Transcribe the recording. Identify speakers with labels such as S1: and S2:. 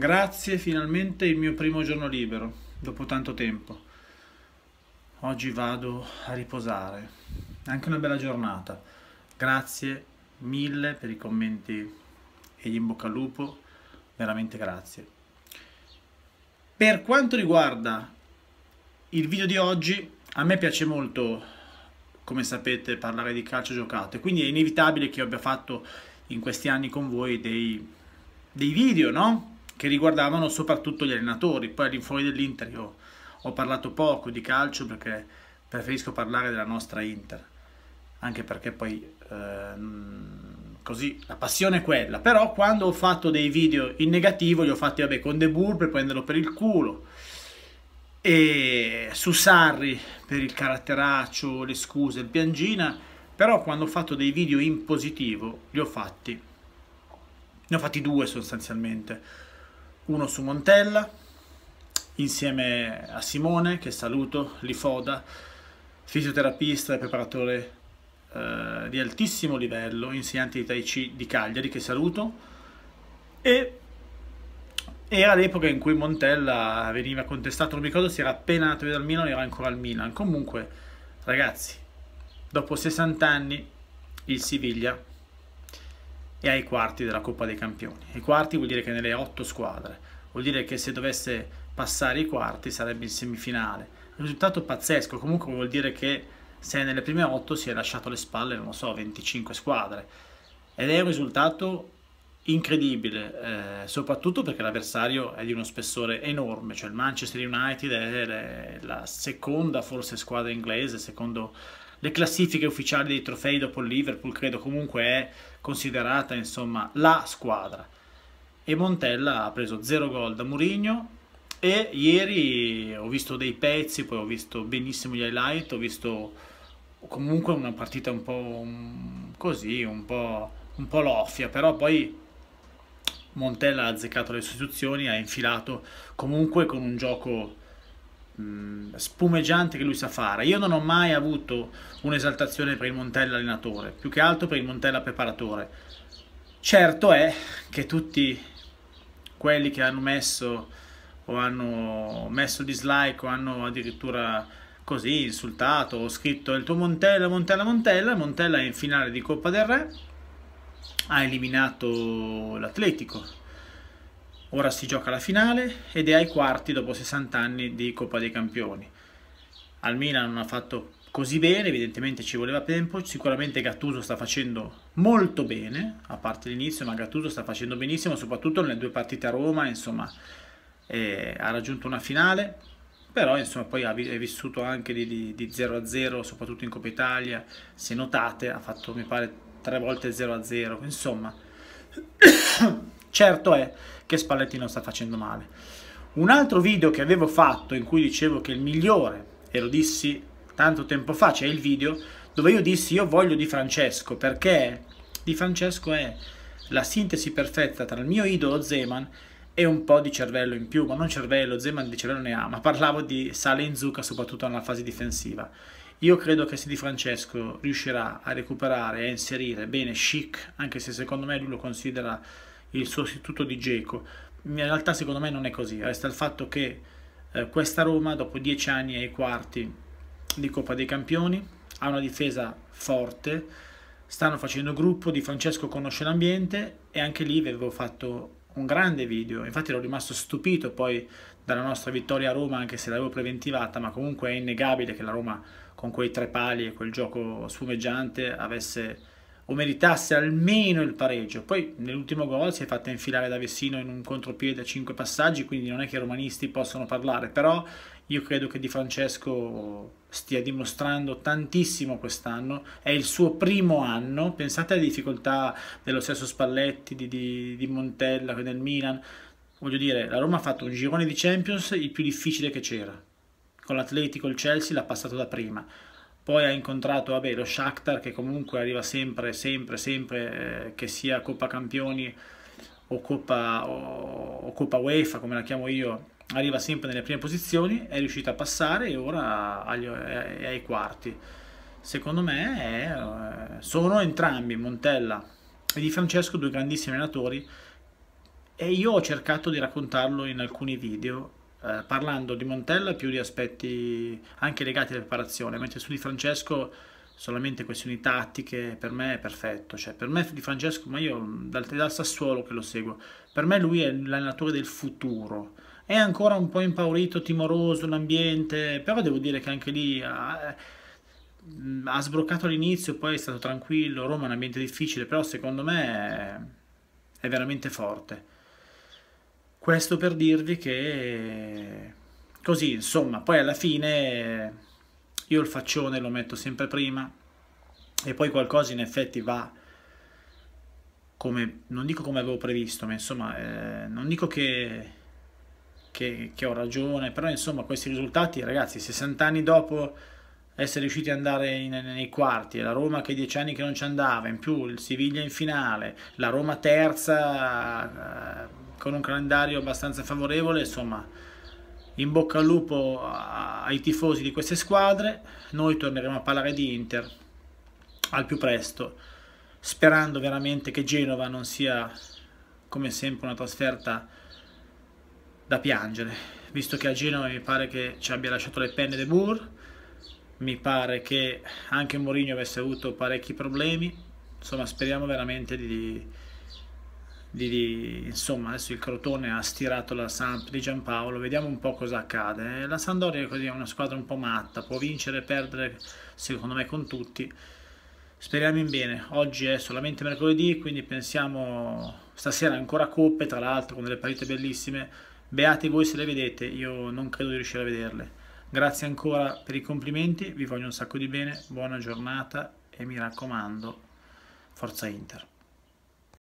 S1: Grazie, finalmente il mio primo giorno libero, dopo tanto tempo. Oggi vado a riposare. Anche una bella giornata. Grazie mille per i commenti e gli in bocca al lupo. Veramente grazie. Per quanto riguarda il video di oggi, a me piace molto, come sapete, parlare di calcio giocato. quindi è inevitabile che io abbia fatto in questi anni con voi dei, dei video, no? che riguardavano soprattutto gli allenatori, poi all'infuori dell'Inter io ho parlato poco di calcio perché preferisco parlare della nostra Inter, anche perché poi eh, così la passione è quella, però quando ho fatto dei video in negativo li ho fatti vabbè, con De Boer per prenderlo per il culo, e su Sarri per il caratteraccio, le scuse, il piangina, però quando ho fatto dei video in positivo li ho fatti, ne ho fatti due sostanzialmente, uno su Montella, insieme a Simone, che saluto, Lifoda, fisioterapista e preparatore eh, di altissimo livello, insegnante di Tai Chi di Cagliari, che saluto, e era l'epoca in cui Montella veniva contestato, non mi ricordo se era appena nato dal Milan o era ancora al Milan, comunque ragazzi, dopo 60 anni il Siviglia è ai quarti della Coppa dei Campioni, I quarti vuol dire che nelle otto squadre, vuol dire che se dovesse passare i quarti sarebbe in semifinale. Risultato pazzesco, comunque vuol dire che se nelle prime 8 si è lasciato alle spalle, non lo so, 25 squadre. Ed è un risultato incredibile, eh, soprattutto perché l'avversario è di uno spessore enorme, cioè il Manchester United è la seconda forse squadra inglese, secondo le classifiche ufficiali dei trofei dopo il Liverpool, credo comunque è considerata insomma la squadra e Montella ha preso 0 gol da Mourinho e ieri ho visto dei pezzi, poi ho visto benissimo gli highlight, ho visto comunque una partita un po' così, un po', un po' loffia, però poi Montella ha azzeccato le sostituzioni, ha infilato comunque con un gioco spumeggiante che lui sa fare. Io non ho mai avuto un'esaltazione per il Montella allenatore, più che altro per il Montella preparatore. Certo è che tutti quelli che hanno messo o hanno messo dislike o hanno addirittura così insultato o scritto il tuo Montella, Montella, Montella, Montella è in finale di Coppa del Re, ha eliminato l'Atletico, ora si gioca la finale ed è ai quarti dopo 60 anni di Coppa dei Campioni. Al Milan non ha fatto così bene, evidentemente ci voleva tempo, sicuramente Gattuso sta facendo molto bene, a parte l'inizio, ma Gattuso sta facendo benissimo, soprattutto nelle due partite a Roma, insomma, eh, ha raggiunto una finale, però insomma poi ha, è vissuto anche di, di, di 0 a 0, soprattutto in Coppa Italia, se notate ha fatto mi pare tre volte 0 a 0, insomma, certo è che Spalletti non sta facendo male. Un altro video che avevo fatto in cui dicevo che il migliore, e lo dissi tanto tempo fa, c'è il video, dove io dissi io voglio Di Francesco, perché Di Francesco è la sintesi perfetta tra il mio idolo Zeman e un po' di cervello in più, ma non cervello, Zeman di cervello ne ha, ma parlavo di Sale in zucca soprattutto nella fase difensiva. Io credo che se Di Francesco riuscirà a recuperare e a inserire bene Chic, anche se secondo me lui lo considera il sostituto di Geco, in realtà secondo me non è così, resta il fatto che eh, questa Roma dopo dieci anni ai quarti di Coppa dei Campioni, ha una difesa forte, stanno facendo gruppo, Di Francesco conosce l'ambiente e anche lì vi avevo fatto un grande video, infatti ero rimasto stupito poi dalla nostra vittoria a Roma anche se l'avevo preventivata, ma comunque è innegabile che la Roma con quei tre pali e quel gioco sfumeggiante avesse o meritasse almeno il pareggio. Poi nell'ultimo gol si è fatta infilare da Vessino in un contropiede a 5 passaggi, quindi non è che i romanisti possono parlare, però io credo che Di Francesco stia dimostrando tantissimo quest'anno, è il suo primo anno, pensate alle difficoltà dello stesso Spalletti, di, di, di Montella, del Milan, voglio dire, la Roma ha fatto un girone di Champions il più difficile che c'era, con l'Atletico, il Chelsea l'ha passato da prima, poi ha incontrato vabbè, lo Shakhtar che comunque arriva sempre, sempre, sempre, eh, che sia Coppa Campioni o Coppa, o, o Coppa UEFA come la chiamo io, arriva sempre nelle prime posizioni, è riuscito a passare e ora agli, è, eh, è ai quarti. Secondo me è, eh, sono entrambi, Montella e Di Francesco, due grandissimi allenatori e io ho cercato di raccontarlo in alcuni video eh, parlando di Montella più di aspetti anche legati alla preparazione, mentre su Di Francesco solamente questioni tattiche, per me è perfetto, cioè per me Di Francesco, ma io dal, dal Sassuolo che lo seguo, per me lui è l'allenatore del futuro, è ancora un po' impaurito, timoroso l'ambiente, però devo dire che anche lì ha, eh, mm, ha sbroccato all'inizio, poi è stato tranquillo, Roma è un ambiente difficile, però secondo me è, è veramente forte. Questo per dirvi che così, insomma, poi alla fine io il faccione lo metto sempre prima e poi qualcosa in effetti va come, non dico come avevo previsto, ma insomma, eh, non dico che che, che ho ragione, però insomma questi risultati ragazzi 60 anni dopo essere riusciti ad andare in, nei quarti, la Roma che dieci anni che non ci andava, in più il Siviglia in finale, la Roma terza eh, con un calendario abbastanza favorevole, insomma in bocca al lupo ai tifosi di queste squadre, noi torneremo a parlare di Inter al più presto, sperando veramente che Genova non sia come sempre una trasferta da piangere, visto che a Genova mi pare che ci abbia lasciato le penne de Boer, mi pare che anche Mourinho avesse avuto parecchi problemi, insomma speriamo veramente di, di, di, insomma adesso il Crotone ha stirato la Samp di Giampaolo, vediamo un po' cosa accade, eh, la Sandoria è così, una squadra un po' matta, può vincere e perdere secondo me con tutti, speriamo in bene, oggi è solamente mercoledì quindi pensiamo stasera ancora coppe, tra l'altro con delle partite bellissime, Beati voi se le vedete, io non credo di riuscire a vederle. Grazie ancora per i complimenti, vi voglio un sacco di bene, buona giornata e mi raccomando, forza Inter.